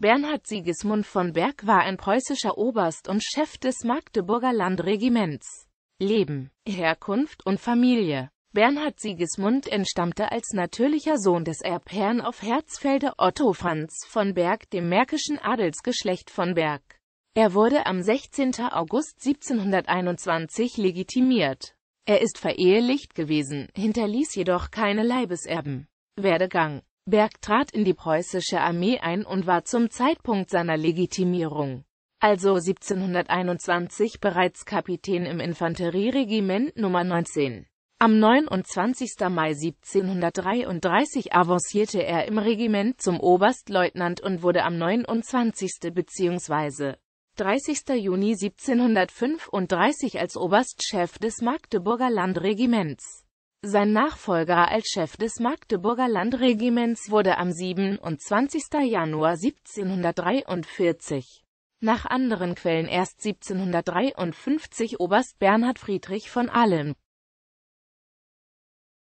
Bernhard Sigismund von Berg war ein preußischer Oberst und Chef des Magdeburger Landregiments. Leben, Herkunft und Familie Bernhard Sigismund entstammte als natürlicher Sohn des Erbherrn auf Herzfelde Otto Franz von Berg dem märkischen Adelsgeschlecht von Berg. Er wurde am 16. August 1721 legitimiert. Er ist verehelicht gewesen, hinterließ jedoch keine Leibeserben. Werdegang Berg trat in die preußische Armee ein und war zum Zeitpunkt seiner Legitimierung, also 1721, bereits Kapitän im Infanterieregiment Nummer 19. Am 29. Mai 1733 avancierte er im Regiment zum Oberstleutnant und wurde am 29. bzw. 30. Juni 1735 als Oberstchef des Magdeburger Landregiments sein Nachfolger als Chef des Magdeburger Landregiments wurde am 27. Januar 1743, nach anderen Quellen erst 1753 Oberst Bernhard Friedrich von Allem